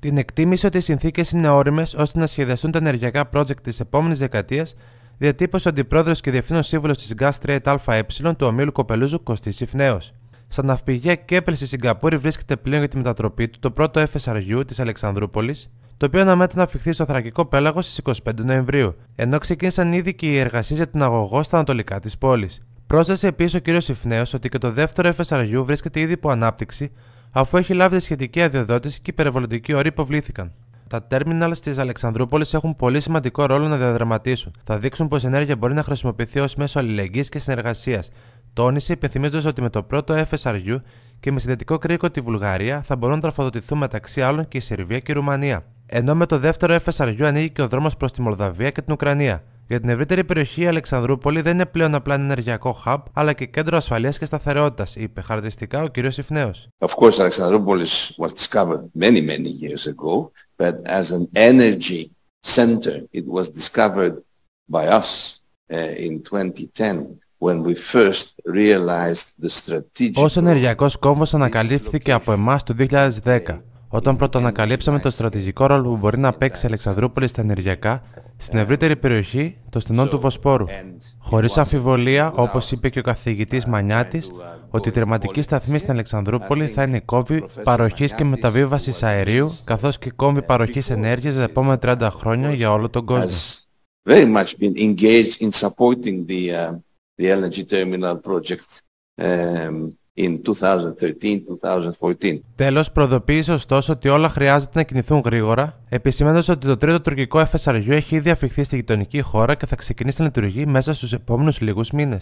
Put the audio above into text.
Την εκτίμηση ότι οι συνθήκες είναι όριμες ώστε να σχεδιαστούν τα ενεργειακά project της επόμενης δεκαετίας διατύπωσε ο αντιπρόεδρος και διευθύνων σύμβουλος της Gas Trade ΑΕ του ομίλου Κοπελούζου Κωστής Ιφνέο. Στα ναυπηγεία Κέπελ στη Σιγκαπούρη βρίσκεται πλέον για τη μετατροπή του το πρώτο FSRU της Αλεξανδρούπολης, το οποίο αναμένεται να αφιχθεί στο Θρακικό Πέλαγο στις 25 Νοεμβρίου, ενώ ξεκίνησαν ήδη και οι εργασίες για τον αγωγό στα ανατολικά της πόλης. Πρόσθεσε επίσης ο κ. Ιφνέο ότι και το δεύτερο FSRU βρίσκεται ήδη υπό ανάπτυξη, αφού έχει λάβει τη σχετική αδειοδότηση και οι περιβαλλοντικοί όροι υποβλήθηκαν. Τα τέρμιναλ τη Αλεξανδρούπολης έχουν πολύ σημαντικό ρόλο να διαδραματίσουν. Θα δείξουν πως η ενέργεια μπορεί να χρησιμοποιηθεί ως μέσο αλληλεγγύης και συνεργασίας. Τόνισε υπενθυμίζοντας ότι με το πρώτο FSRU και με συνδετικό κρίκο τη Βουλγαρία θα μπορούν να τραφοδοτηθούν μεταξύ άλλων και η Σερβία και η Ρουμανία. Ενώ με το δεύτερο FSRU ανοίγει και ο δρόμος προς τη Μολδαβία και την Ουκρανία. Για την ευρύτερη περιοχή, η Αλεξανδρούπολη δεν είναι πλέον απλά ένα ενεργειακό hub, αλλά και κέντρο ασφαλείας και σταθερότητας, είπε χαρακτηριστικά ο κ. Ιφνέο. Of course, Alexandroupolis was discovered many, many years ago, but as an energy center, it was discovered by us eh, in 2010. When we first realized the strategic... Ως ενεργειακός κόμβος ανακαλύφθηκε από εμάς το 2010 όταν ανακαλύψαμε το στρατηγικό ρόλο που μπορεί να παίξει η Αλεξανδρούπολη στα ενεργειακά στην ευρύτερη περιοχή των στενών του Βοσπόρου. Χωρίς αμφιβολία, όπως είπε και ο καθηγητής Μανιάτης, ότι η τερματική σταθμή στην Αλεξανδρούπολη θα είναι κόμβη παροχής και μεταβίβασης αερίου, καθώς και κόμβη παροχής ενέργειας τα επόμενα 30 χρόνια για όλο τον κόσμο. Very much been engaged in supporting uh, in 2013-2014. Τέλος, προδοποίησε, ωστόσο ότι όλα χρειάζεται να κινηθούν γρήγορα, επισημένοντα ότι το τρίτο τουρκικό FSRU έχει ήδη αφηχθεί στη γειτονική χώρα και θα ξεκινήσει να λειτουργεί μέσα στους επόμενους λίγους μήνες.